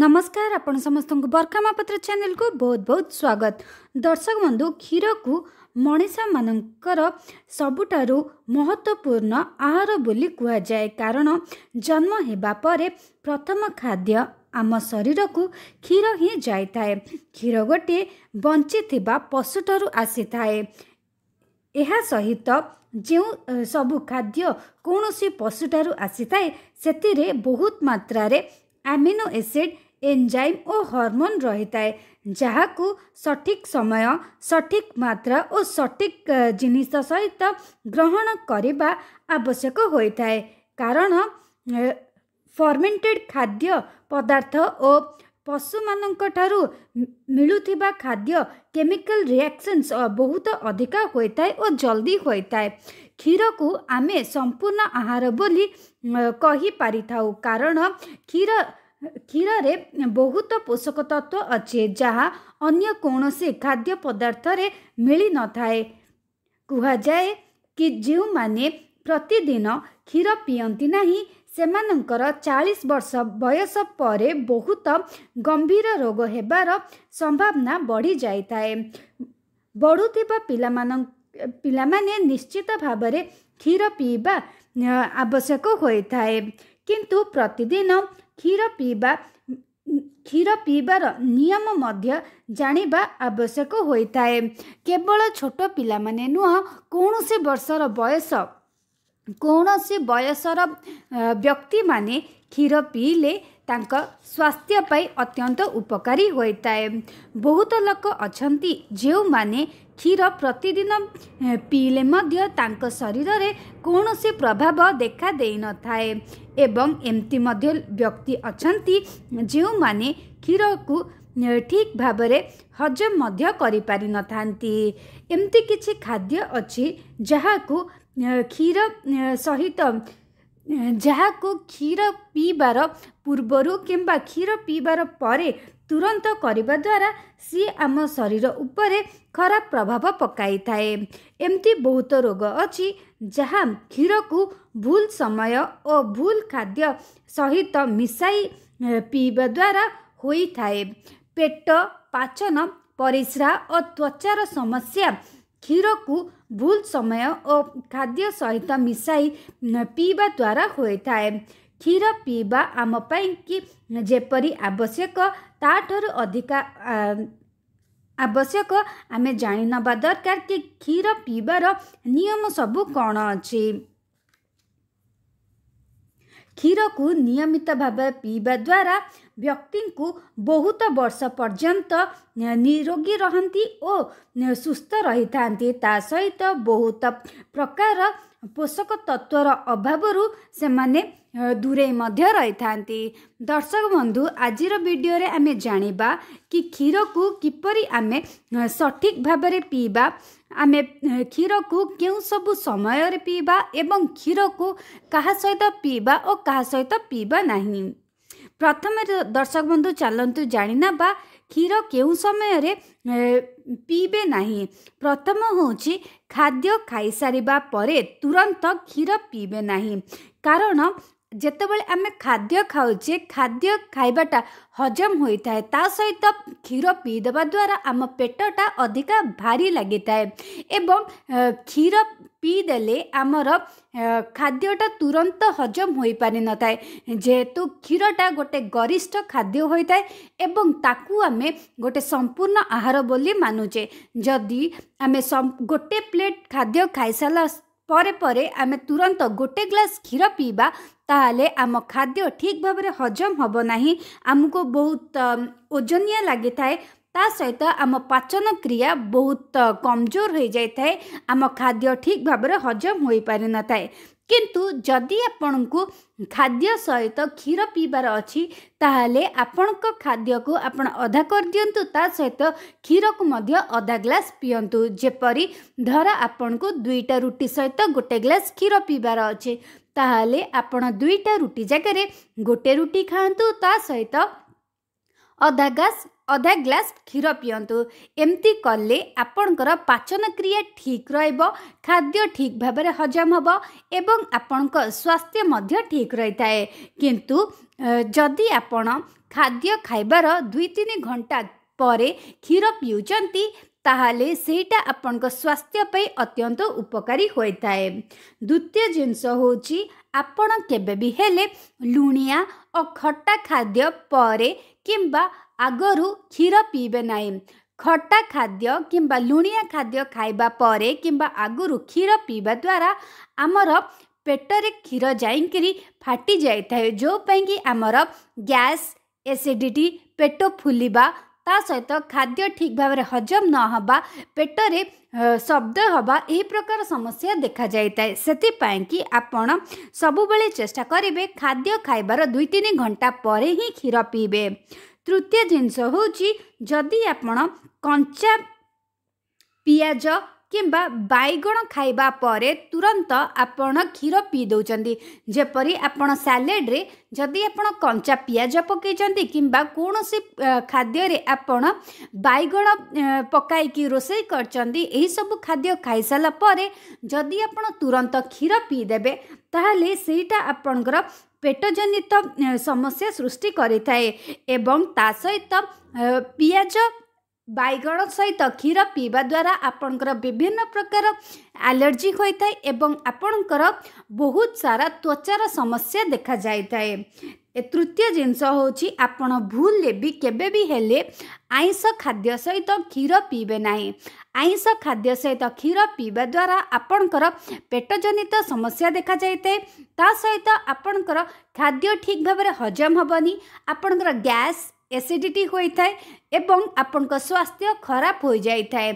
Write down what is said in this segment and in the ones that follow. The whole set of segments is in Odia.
ନମସ୍କାର ଆପଣ ସମସ୍ତଙ୍କୁ ବର୍ଖାମାପତ୍ର ଚ୍ୟାନେଲକୁ ବହୁତ ବହୁତ ସ୍ୱାଗତ ଦର୍ଶକ ବନ୍ଧୁ କ୍ଷୀରକୁ ମଣିଷମାନଙ୍କର ସବୁଠାରୁ ମହତ୍ତ୍ୱପୂର୍ଣ୍ଣ ଆହାର ବୋଲି କୁହାଯାଏ କାରଣ ଜନ୍ମ ହେବା ପରେ ପ୍ରଥମ ଖାଦ୍ୟ ଆମ ଶରୀରକୁ କ୍ଷୀର ହିଁ ଯାଇଥାଏ କ୍ଷୀର ଗୋଟିଏ ବଞ୍ଚିଥିବା ପଶୁଠାରୁ ଆସିଥାଏ ଏହା ସହିତ ଯେଉଁ ସବୁ ଖାଦ୍ୟ କୌଣସି ପଶୁଠାରୁ ଆସିଥାଏ ସେଥିରେ ବହୁତ ମାତ୍ରାରେ ଆମିନୋ ଏସିଡ଼୍ ଏନ୍ଜାଇମ୍ ଓ ହର୍ମୋନ୍ ରହିଥାଏ ଯାହାକୁ ସଠିକ୍ ସମୟ ସଠିକ୍ ମାତ୍ରା ଓ ସଠିକ୍ ଜିନିଷ ସହିତ ଗ୍ରହଣ କରିବା ଆବଶ୍ୟକ ହୋଇଥାଏ କାରଣ ଫର୍ମେଣ୍ଟେଡ଼୍ ଖାଦ୍ୟ ପଦାର୍ଥ ଓ ପଶୁମାନଙ୍କ ଠାରୁ ମିଳୁଥିବା ଖାଦ୍ୟ କେମିକାଲ ରିଆକ୍ସନ୍ସ ବହୁତ ଅଧିକା ହୋଇଥାଏ ଓ ଜଲ୍ଦି ହୋଇଥାଏ କ୍ଷୀରକୁ ଆମେ ସମ୍ପୂର୍ଣ୍ଣ ଆହାର ବୋଲି କହିପାରିଥାଉ କାରଣ କ୍ଷୀର କ୍ଷୀରରେ ବହୁତ ପୋଷକ ତତ୍ତ୍ୱ ଅଛି ଯାହା ଅନ୍ୟ କୌଣସି ଖାଦ୍ୟ ପଦାର୍ଥରେ ମିଳିନଥାଏ କୁହାଯାଏ କି ଯେଉଁମାନେ ପ୍ରତିଦିନ କ୍ଷୀର ପିଅନ୍ତି ନାହିଁ ସେମାନଙ୍କର ଚାଳିଶ ବର୍ଷ ବୟସ ପରେ ବହୁତ ଗମ୍ଭୀର ରୋଗ ହେବାର ସମ୍ଭାବନା ବଢ଼ିଯାଇଥାଏ ବଢ଼ୁଥିବା ପିଲାମାନ ପିଲାମାନେ ନିଶ୍ଚିତ ଭାବରେ କ୍ଷୀର ପିଇବା ଆବଶ୍ୟକ ହୋଇଥାଏ କିନ୍ତୁ ପ୍ରତିଦିନ खिर पिवा खिर पिबार नियम जाँदा आवश्यक हुँदै केवल छोटो पिने नुह कि वर्ष र बयस कि बयस व्यक्ति मिर पिले स्वास्थ्य स्वास्थ्यप अत्यंत उपकारी बहुत लोक जेउ माने खिर प्रतिदिन पिले शरीर कि प्रभाव देखादेन थाए ଏବଂ ଏମିତି ମଧ୍ୟ ବ୍ୟକ୍ତି ଅଛନ୍ତି ଯେଉଁମାନେ କ୍ଷୀରକୁ ଠିକ୍ ଭାବରେ ହଜମ ମଧ୍ୟ କରିପାରିନଥାନ୍ତି ଏମିତି କିଛି ଖାଦ୍ୟ ଅଛି ଯାହାକୁ କ୍ଷୀର ସହିତ ଯାହାକୁ କ୍ଷୀର ପିଇବାର ପୂର୍ବରୁ କିମ୍ବା କ୍ଷୀର ପିଇବାର ପରେ ତୁରନ୍ତ କରିବା ଦ୍ୱାରା ସିଏ ଆମ ଶରୀର ଉପରେ ଖରାପ ପ୍ରଭାବ ପକାଇଥାଏ ଏମିତି ବହୁତ ରୋଗ ଅଛି ଯାହା କ୍ଷୀରକୁ ଭୁଲ ସମୟ ଓ ଭୁଲ ଖାଦ୍ୟ ସହିତ ମିଶାଇ ପିଇବା ଦ୍ୱାରା ହୋଇଥାଏ ପେଟ ପାଚନ ପରିସ୍ରା ଓ ତ୍ୱଚାର ସମସ୍ୟା କ୍ଷୀରକୁ ଭୁଲ ସମୟ ଓ ଖାଦ୍ୟ ସହିତ ମିଶାଇ ପିଇବା ଦ୍ୱାରା ହୋଇଥାଏ କ୍ଷୀର ପିଇବା ଆମ ପାଇଁ କି ଯେପରି ଆବଶ୍ୟକ ତାଠାରୁ ଅଧିକା ଆବଶ୍ୟକ ଆମେ ଜାଣିନେବା ଦରକାର କି କ୍ଷୀର ପିଇବାର ନିୟମ ସବୁ କ'ଣ ଅଛି କ୍ଷୀରକୁ ନିୟମିତ ଭାବେ ପିଇବା ଦ୍ୱାରା ବ୍ୟକ୍ତିଙ୍କୁ ବହୁତ ବର୍ଷ ପର୍ଯ୍ୟନ୍ତ ନିରୋଗୀ ରହନ୍ତି ଓ ସୁସ୍ଥ ରହିଥାନ୍ତି ତା ସହିତ ବହୁତ ପ୍ରକାର ପୋଷକ ତତ୍ତ୍ୱର ଅଭାବରୁ ସେମାନେ ଦୂରେଇ ମଧ୍ୟ ରହିଥାନ୍ତି ଦର୍ଶକ ବନ୍ଧୁ ଆଜିର ଭିଡ଼ିଓରେ ଆମେ ଜାଣିବା କି କ୍ଷୀରକୁ କିପରି ଆମେ ସଠିକ୍ ଭାବରେ ପିଇବା ଆମେ କ୍ଷୀରକୁ କେଉଁ ସବୁ ସମୟରେ ପିଇବା ଏବଂ କ୍ଷୀରକୁ କାହା ସହିତ ପିଇବା ଓ କାହା ସହିତ ପିଇବା ନାହିଁ ପ୍ରଥମେ ଦର୍ଶକ ବନ୍ଧୁ ଚାଲନ୍ତୁ ଜାଣିନେବା କ୍ଷୀର କେଉଁ ସମୟରେ ପିଇବେ ନାହିଁ ପ୍ରଥମ ହେଉଛି ଖାଦ୍ୟ ଖାଇସାରିବା ପରେ ତୁରନ୍ତ କ୍ଷୀର ପିଇବେ ନାହିଁ କାରଣ ଯେତେବେଳେ ଆମେ ଖାଦ୍ୟ ଖାଉଛେ ଖାଦ୍ୟ ଖାଇବାଟା ହଜମ ହୋଇଥାଏ ତା ସହିତ କ୍ଷୀର ପିଇଦେବା ଦ୍ୱାରା ଆମ ପେଟଟା ଅଧିକା ଭାରି ଲାଗିଥାଏ ଏବଂ କ୍ଷୀର ପିଇଦେଲେ ଆମର ଖାଦ୍ୟଟା ତୁରନ୍ତ ହଜମ ହୋଇପାରିନଥାଏ ଯେହେତୁ କ୍ଷୀରଟା ଗୋଟେ ଗରିଷ୍ଠ ଖାଦ୍ୟ ହୋଇଥାଏ ଏବଂ ତାକୁ ଆମେ ଗୋଟେ ସମ୍ପୂର୍ଣ୍ଣ ଆହାର ବୋଲି ମାନୁଛେ ଯଦି ଆମେ ଗୋଟେ ପ୍ଲେଟ୍ ଖାଦ୍ୟ ଖାଇସାରିଲା ପରେ ପରେ ଆମେ ତୁରନ୍ତ ଗୋଟେ ଗ୍ଲାସ୍ କ୍ଷୀର ପିଇବା ତାହେଲେ ଆମ ଖାଦ୍ୟ ଠିକ୍ ଭାବରେ ହଜମ ହେବ ନାହିଁ ଆମକୁ ବହୁତ ଓଜନିଆ ଲାଗିଥାଏ ତା ସହିତ ଆମ ପାଚନ କ୍ରିୟା ବହୁତ କମଜୋର ହୋଇଯାଇଥାଏ ଆମ ଖାଦ୍ୟ ଠିକ୍ ଭାବରେ ହଜମ ହୋଇପାରିନଥାଏ କିନ୍ତୁ ଯଦି ଆପଣଙ୍କୁ ଖାଦ୍ୟ ସହିତ କ୍ଷୀର ପିଇବାର ଅଛି ତାହେଲେ ଆପଣଙ୍କ ଖାଦ୍ୟକୁ ଆପଣ ଅଧା କରିଦିଅନ୍ତୁ ତା ସହିତ କ୍ଷୀରକୁ ମଧ୍ୟ ଅଧା ଗ୍ଲାସ୍ ପିଅନ୍ତୁ ଯେପରି ଧର ଆପଣଙ୍କୁ ଦୁଇଟା ରୁଟି ସହିତ ଗୋଟେ ଗ୍ଲାସ୍ କ୍ଷୀର ପିଇବାର ଅଛି ତାହେଲେ ଆପଣ ଦୁଇଟା ରୁଟି ଜାଗାରେ ଗୋଟେ ରୁଟି ଖାଆନ୍ତୁ ତା ସହିତ ଅଧା ଗ୍ଲାସ୍ ଅଧା ଗ୍ଲାସ୍ କ୍ଷୀର ପିଅନ୍ତୁ ଏମିତି କଲେ ଆପଣଙ୍କର ପାଚନ କ୍ରିୟା ଠିକ୍ ରହିବ ଖାଦ୍ୟ ଠିକ୍ ଭାବରେ ହଜମ ହେବ ଏବଂ ଆପଣଙ୍କ ସ୍ୱାସ୍ଥ୍ୟ ମଧ୍ୟ ଠିକ୍ ରହିଥାଏ କିନ୍ତୁ ଯଦି ଆପଣ ଖାଦ୍ୟ ଖାଇବାର ଦୁଇ ତିନି ଘଣ୍ଟା ପରେ କ୍ଷୀର ପିଉଛନ୍ତି ତାହେଲେ ସେଇଟା ଆପଣଙ୍କ ସ୍ୱାସ୍ଥ୍ୟ ପାଇଁ ଅତ୍ୟନ୍ତ ଉପକାରୀ ହୋଇଥାଏ ଦ୍ୱିତୀୟ ଜିନିଷ ହେଉଛି ଆପଣ କେବେ ବି ହେଲେ ଲୁଣିଆ ଓ ଖଟା ଖାଦ୍ୟ ପରେ କିମ୍ବା ଆଗରୁ କ୍ଷୀର ପିଇବେ ନାହିଁ ଖଟା ଖାଦ୍ୟ କିମ୍ବା ଲୁଣିଆ ଖାଦ୍ୟ ଖାଇବା ପରେ କିମ୍ବା ଆଗରୁ କ୍ଷୀର ପିଇବା ଦ୍ୱାରା ଆମର ପେଟରେ କ୍ଷୀର ଯାଇକରି ଫାଟି ଯାଇଥାଏ ଯେଉଁ ପାଇଁକି ଆମର ଗ୍ୟାସ୍ ଏସିଡ଼ିଟି ପେଟ ଫୁଲିବା ତା ସହିତ ଖାଦ୍ୟ ଠିକ୍ ଭାବରେ ହଜମ ନ ହେବା ପେଟରେ ଶବ୍ଦ ହେବା ଏହି ପ୍ରକାର ସମସ୍ୟା ଦେଖାଯାଇଥାଏ ସେଥିପାଇଁ କି ଆପଣ ସବୁବେଳେ ଚେଷ୍ଟା କରିବେ ଖାଦ୍ୟ ଖାଇବାର ଦୁଇ ତିନି ଘଣ୍ଟା ପରେ ହିଁ କ୍ଷୀର ପିଇବେ ତୃତୀୟ ଜିନିଷ ହେଉଛି ଯଦି ଆପଣ କଞ୍ଚା ପିଆଜ କିମ୍ବା ବାଇଗଣ ଖାଇବା ପରେ ତୁରନ୍ତ ଆପଣ କ୍ଷୀର ପିଇ ଦେଉଛନ୍ତି ଯେପରି ଆପଣ ସାଲାଡ଼ରେ ଯଦି ଆପଣ କଞ୍ଚା ପିଆଜ ପକାଇଛନ୍ତି କିମ୍ବା କୌଣସି ଖାଦ୍ୟରେ ଆପଣ ବାଇଗଣ ପକାଇକି ରୋଷେଇ କରିଛନ୍ତି ଏହିସବୁ ଖାଦ୍ୟ ଖାଇସାରିଲା ପରେ ଯଦି ଆପଣ ତୁରନ୍ତ କ୍ଷୀର ପିଇଦେବେ ତାହେଲେ ସେଇଟା ଆପଣଙ୍କର ପେଟ ଜନିତ ସମସ୍ୟା ସୃଷ୍ଟି କରିଥାଏ ଏବଂ ତା ସହିତ ପିଆଜ ବାଇଗଣ ସହିତ କ୍ଷୀର ପିଇବା ଦ୍ୱାରା ଆପଣଙ୍କର ବିଭିନ୍ନ ପ୍ରକାର ଆଲର୍ଜି ହୋଇଥାଏ ଏବଂ ଆପଣଙ୍କର ବହୁତ ସାରା ତ୍ୱଚାର ସମସ୍ୟା ଦେଖାଯାଇଥାଏ ଏ ତୃତୀୟ ଜିନିଷ ହେଉଛି ଆପଣ ଭୁଲରେ ବି କେବେ ବି ହେଲେ ଆଇଁଷ ଖାଦ୍ୟ ସହିତ କ୍ଷୀର ପିଇବେ ନାହିଁ ଆଇଁଷ ଖାଦ୍ୟ ସହିତ କ୍ଷୀର ପିଇବା ଦ୍ୱାରା ଆପଣଙ୍କର ପେଟ ଜନିତ ସମସ୍ୟା ଦେଖାଯାଇଥାଏ ତା ସହିତ ଆପଣଙ୍କର ଖାଦ୍ୟ ଠିକ୍ ଭାବରେ ହଜମ ହେବନି ଆପଣଙ୍କର ଗ୍ୟାସ୍ ଏସିଡ଼ିଟି ହୋଇଥାଏ ଏବଂ ଆପଣଙ୍କ ସ୍ୱାସ୍ଥ୍ୟ ଖରାପ ହୋଇଯାଇଥାଏ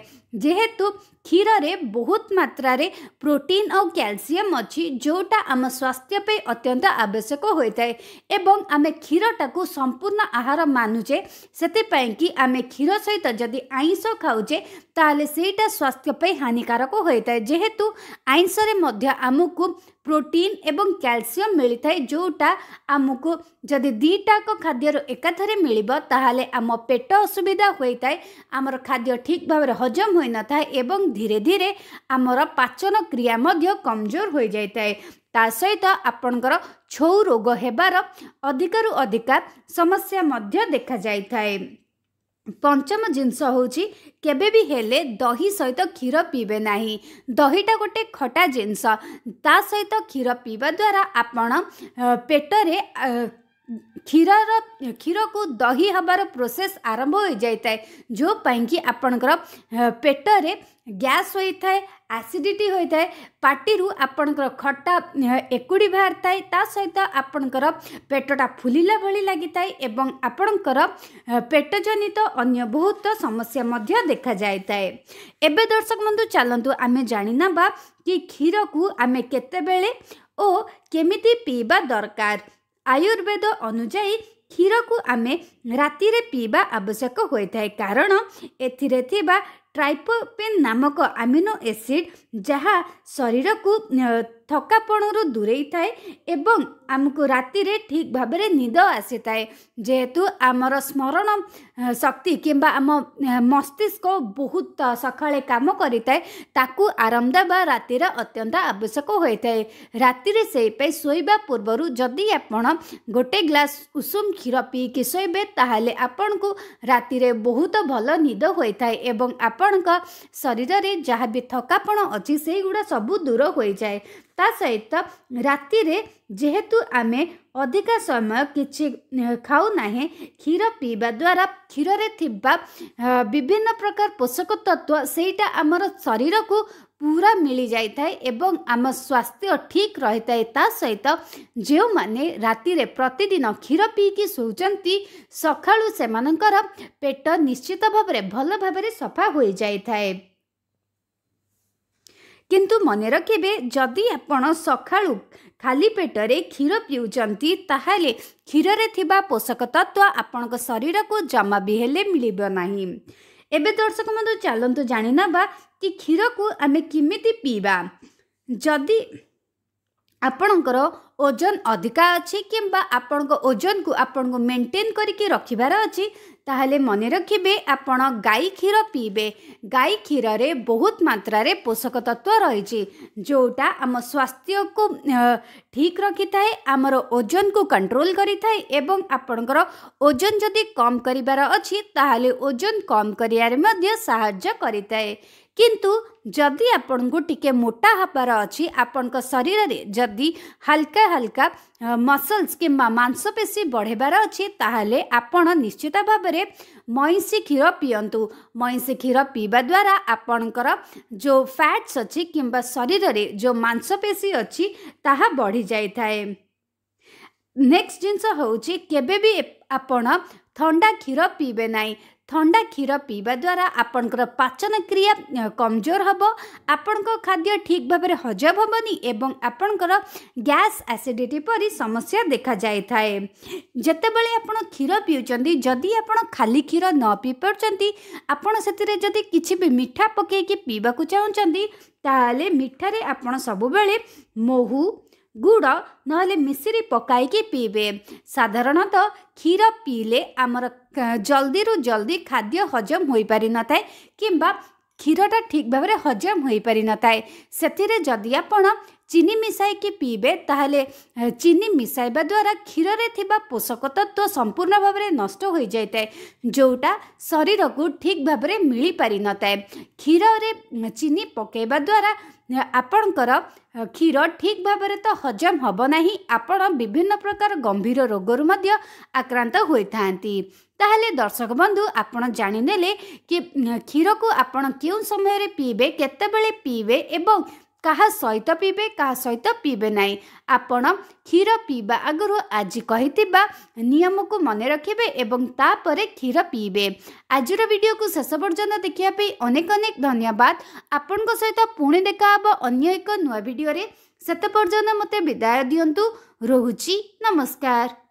ଯେହେତୁ କ୍ଷୀରରେ ବହୁତ ମାତ୍ରାରେ ପ୍ରୋଟିନ୍ ଆଉ କ୍ୟାଲସିୟମ୍ ଅଛି ଯେଉଁଟା ଆମ ସ୍ୱାସ୍ଥ୍ୟ ପାଇଁ ଅତ୍ୟନ୍ତ ଆବଶ୍ୟକ ହୋଇଥାଏ ଏବଂ ଆମେ କ୍ଷୀରଟାକୁ ସମ୍ପୂର୍ଣ୍ଣ ଆହାର ମାନୁଛେ ସେଥିପାଇଁକି ଆମେ କ୍ଷୀର ସହିତ ଯଦି ଆଇଁଷ ଖାଉଛେ ତାହେଲେ ସେଇଟା ସ୍ୱାସ୍ଥ୍ୟ ପାଇଁ ହାନିକାରକ ହୋଇଥାଏ ଯେହେତୁ ଆଇଁଷରେ ମଧ୍ୟ ଆମକୁ ପ୍ରୋଟିନ୍ ଏବଂ କ୍ୟାଲସିୟମ୍ ମିଳିଥାଏ ଯେଉଁଟା ଆମକୁ ଯଦି ଦୁଇଟାକ ଖାଦ୍ୟରୁ ଏକାଥରେ ମିଳିବ ତାହେଲେ ଆମ ପେଟ ଅସୁବିଧା ହୋଇଥାଏ ଆମର ଖାଦ୍ୟ ଠିକ୍ ଭାବରେ ହଜମ ହୋଇନଥାଏ ଏବଂ ଧୀରେ ଧୀରେ ଆମର ପାଚନ କ୍ରିୟା ମଧ୍ୟ କମଜୋର ହୋଇଯାଇଥାଏ ତା ସହିତ ଆପଣଙ୍କର ଛଉ ରୋଗ ହେବାର ଅଧିକରୁ ଅଧିକା ସମସ୍ୟା ମଧ୍ୟ ଦେଖାଯାଇଥାଏ ପଞ୍ଚମ ଜିନିଷ ହେଉଛି କେବେ ବି ହେଲେ ଦହି ସହିତ କ୍ଷୀର ପିଇବେ ନାହିଁ ଦହିଟା ଗୋଟେ ଖଟା ଜିନିଷ ତା ସହିତ କ୍ଷୀର ପିଇବା ଦ୍ୱାରା ଆପଣ ପେଟରେ କ୍ଷୀରର କ୍ଷୀରକୁ ଦହି ହେବାର ପ୍ରୋସେସ୍ ଆରମ୍ଭ ହୋଇଯାଇଥାଏ ଯେଉଁ ପାଇଁକି ଆପଣଙ୍କର ପେଟରେ ଗ୍ୟାସ୍ ହୋଇଥାଏ ଆସିଡ଼ିଟି ହୋଇଥାଏ ପାଟିରୁ ଆପଣଙ୍କର ଖଟା ଏକୁଡ଼ି ବାହାରିଥାଏ ତା ସହିତ ଆପଣଙ୍କର ପେଟଟା ଫୁଲିଲା ଭଳି ଲାଗିଥାଏ ଏବଂ ଆପଣଙ୍କର ପେଟଜନିତ ଅନ୍ୟ ବହୁତ ସମସ୍ୟା ମଧ୍ୟ ଦେଖାଯାଇଥାଏ ଏବେ ଦର୍ଶକ ବନ୍ଧୁ ଚାଲନ୍ତୁ ଆମେ ଜାଣିନେବା କି କ୍ଷୀରକୁ ଆମେ କେତେବେଳେ ଓ କେମିତି ପିଇବା ଦରକାର ଆୟୁର୍ବେଦ ଅନୁଯାୟୀ କ୍ଷୀରକୁ ଆମେ ରାତିରେ ପିଇବା ଆବଶ୍ୟକ ହୋଇଥାଏ କାରଣ ଏଥିରେ ଥିବା ଟ୍ରାଇପୋପେନ୍ ନାମକ ଆମିନୋ ଏସିଡ୍ ଯାହା ଶରୀରକୁ ଥକାପଣରୁ ଦୂରେଇଥାଏ ଏବଂ ଆମକୁ ରାତିରେ ଠିକ୍ ଭାବରେ ନିଦ ଆସିଥାଏ ଯେହେତୁ ଆମର ସ୍ମରଣ ଶକ୍ତି କିମ୍ବା ଆମ ମସ୍ତିଷ୍କ ବହୁତ ସକାଳେ କାମ କରିଥାଏ ତାକୁ ଆରାମ ଦେବା ରାତିରେ ଅତ୍ୟନ୍ତ ଆବଶ୍ୟକ ହୋଇଥାଏ ରାତିରେ ସେଇପାଇଁ ଶୋଇବା ପୂର୍ବରୁ ଯଦି ଆପଣ ଗୋଟେ ଗ୍ଲାସ୍ ଉଷୁମ କ୍ଷୀର ପିଇକି ଶୋଇବେ ତାହେଲେ ଆପଣଙ୍କୁ ରାତିରେ ବହୁତ ଭଲ ନିଦ ହୋଇଥାଏ ଏବଂ ଆପଣଙ୍କ ଶରୀରରେ ଯାହା ବି ଥକାପଣ ଅଛି ସେଇଗୁଡ଼ା ସବୁ ଦୂର ହୋଇଯାଏ ତା ସହିତ ରାତିରେ ଯେହେତୁ ଆମେ ଅଧିକା ସମୟ କିଛି ଖାଉ ନାହିଁ କ୍ଷୀର ପିଇବା ଦ୍ୱାରା କ୍ଷୀରରେ ଥିବା ବିଭିନ୍ନ ପ୍ରକାର ପୋଷକ ତତ୍ତ୍ୱ ସେଇଟା ଆମର ଶରୀରକୁ ପୁରା ମିଳିଯାଇଥାଏ ଏବଂ ଆମ ସ୍ୱାସ୍ଥ୍ୟ ଠିକ୍ ରହିଥାଏ ତା ସହିତ ଯେଉଁମାନେ ରାତିରେ ପ୍ରତିଦିନ କ୍ଷୀର ପିଇକି ଶୋଉଛନ୍ତି ସକାଳୁ ସେମାନଙ୍କର ପେଟ ନିଶ୍ଚିତ ଭାବରେ ଭଲ ଭାବରେ ସଫା ହୋଇଯାଇଥାଏ କିନ୍ତୁ ମନେ ରଖିବେ ଯଦି ଆପଣ ସକାଳୁ ଖାଲି ପେଟରେ କ୍ଷୀର ପିଉଛନ୍ତି ତାହେଲେ କ୍ଷୀରରେ ଥିବା ପୋଷକ ତତ୍ତ୍ୱ ଆପଣଙ୍କ ଶରୀରକୁ ଜମା ବି ହେଲେ ମିଳିବ ନାହିଁ ଏବେ ଦର୍ଶକ ମନ୍ଧୁ ଚାଲନ୍ତୁ ଜାଣିନେବା କି କ୍ଷୀରକୁ ଆମେ କେମିତି ପିଇବା ଯଦି ଆପଣଙ୍କର ओजन अधिक अँ कम्बा आपणको ओजनको आपणा मेन्टेन गरिक रकि तन रक गाई क्षिर पिए गाई रे बहुत रे पोषक तत्त्व रहेछ जोटा आम स्वास्थ्यको ठिक रखिए आम ओजनको कन्ट्रोल गरि आपणको ओजन जति कम ओजन कम करिताए प टे मोटा हबार अनि आपणको शरीरे जिल्का हालका मसल्स कम्बा मांसपेशी बढेबार अहिले त भएर मैँसी क्षीर पिँतु मिर द्वारा आपण जो फ्याट्स अलिक शरीर जो मांसपेशी अढिजाइ नेक्स जिनिस हौ चाहिँ के आपण था क् क्षिर पि ଥଣ୍ଡା କ୍ଷୀର ପିଇବା ଦ୍ୱାରା ଆପଣଙ୍କର ପାଚନ କ୍ରିୟା କମଜୋର ହେବ ଆପଣଙ୍କ ଖାଦ୍ୟ ଠିକ୍ ଭାବରେ ହଜମ ହେବନି ଏବଂ ଆପଣଙ୍କର ଗ୍ୟାସ୍ ଆସିଡ଼ିଟି ପରି ସମସ୍ୟା ଦେଖାଯାଇଥାଏ ଯେତେବେଳେ ଆପଣ କ୍ଷୀର ପିଉଛନ୍ତି ଯଦି ଆପଣ ଖାଲି କ୍ଷୀର ନ ପିଇପାରୁଛନ୍ତି ଆପଣ ସେଥିରେ ଯଦି କିଛି ବି ମିଠା ପକାଇକି ପିଇବାକୁ ଚାହୁଁଛନ୍ତି ତାହେଲେ ମିଠାରେ ଆପଣ ସବୁବେଳେ ମହୁ ଗୁଡ଼ ନହେଲେ ମିଶିରି ପକାଇକି ପିଇବେ ସାଧାରଣତଃ କ୍ଷୀର ପିଇଲେ ଆମର ଜଲ୍ଦିରୁ ଜଲ୍ଦି ଖାଦ୍ୟ ହଜମ ହୋଇପାରିନଥାଏ କିମ୍ବା କ୍ଷୀରଟା ଠିକ୍ ଭାବରେ ହଜମ ହୋଇପାରିନଥାଏ ସେଥିରେ ଯଦି ଆପଣ ଚିନି ମିଶାଇକି ପିଇବେ ତାହେଲେ ଚିନି ମିଶାଇବା ଦ୍ୱାରା କ୍ଷୀରରେ ଥିବା ପୋଷକ ତତ୍ତ୍ୱ ସମ୍ପୂର୍ଣ୍ଣ ଭାବରେ ନଷ୍ଟ ହୋଇଯାଇଥାଏ ଯେଉଁଟା ଶରୀରକୁ ଠିକ୍ ଭାବରେ ମିଳିପାରିନଥାଏ କ୍ଷୀରରେ ଚିନି ପକାଇବା ଦ୍ୱାରା ଆପଣଙ୍କର କ୍ଷୀର ଠିକ୍ ଭାବରେ ତ ହଜମ ହେବ ନାହିଁ ଆପଣ ବିଭିନ୍ନ ପ୍ରକାର ଗମ୍ଭୀର ରୋଗରୁ ମଧ୍ୟ ଆକ୍ରାନ୍ତ ହୋଇଥାନ୍ତି ତାହେଲେ ଦର୍ଶକ ବନ୍ଧୁ ଆପଣ ଜାଣିନେଲେ କି କ୍ଷୀରକୁ ଆପଣ କେଉଁ ସମୟରେ ପିଇବେ କେତେବେଳେ ପିଇବେ ଏବଂ କାହା ସହିତ ପିଇବେ କାହା ସହିତ ପିଇବେ ନାହିଁ ଆପଣ କ୍ଷୀର ପିଇବା ଆଗରୁ ଆଜି କହିଥିବା ନିୟମକୁ ମନେ ରଖିବେ ଏବଂ ତାପରେ କ୍ଷୀର ପିଇବେ ଆଜିର ଭିଡ଼ିଓକୁ ଶେଷ ପର୍ଯ୍ୟନ୍ତ ଦେଖିବା ପାଇଁ ଅନେକ ଅନେକ ଧନ୍ୟବାଦ ଆପଣଙ୍କ ସହିତ ପୁଣି ଦେଖା ହେବ ଅନ୍ୟ ଏକ ନୂଆ ଭିଡ଼ିଓରେ ସେତେ ପର୍ଯ୍ୟନ୍ତ ମୋତେ ବିଦାୟ ଦିଅନ୍ତୁ ରହୁଛି ନମସ୍କାର